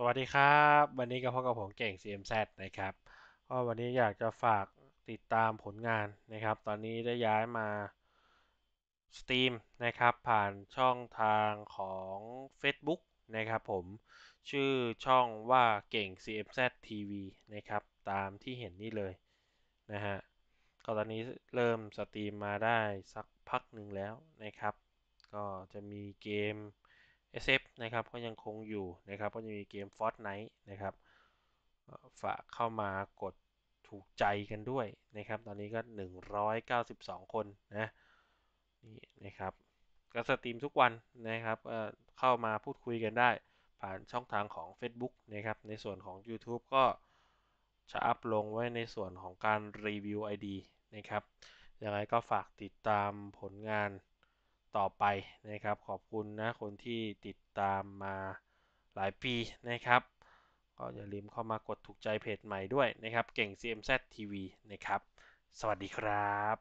สวัสดีครับ วันนี้ก็พบกับผมเก่ง CMZ นะครับก็วันนี้อยากจะฝากติดตามผลงานนะครับ ตอนนี้ได้ย้ายมา Steam นะครับ ผ่านช่องทางของ Facebook นะครับผม ชื่อช่องว่าเก่ง CMZ TV นะครับ ตามที่เห็นนี่เลยนะฮะ ก็ตอนนี้เริ่มสตรีมมาได้สักพักหนึ่งแล้วนะครับ ก็จะมีเกม SF นะครับก็ยังคงอยู่นะครับก็จะมีเกม Fortnite นะครับฝากเข้ามากดถูกใจกันด้วยนะครับ ตอนนี้ก็ 192 คนนะนี่นะครับก็สตรีมทุกวันนะครับเข้ามาพูดคุยกันได้ ผ่านช่องทางของ Facebook นะครับ ในส่วนของ YouTube ก็ จะอัพลงไว้ในส่วนของการรีวิว ID นะครับ ยังไงก็ฝากติดตามผลงานต่อไปนะครับขอบคุณนะคนที่ติดตามมาหลายปีนะครับก็อย่าลืมเข้ามากดถูกใจเพจใหม่ด้วยนะครับเก่ง CMZ TV นะครับสวัสดีครับ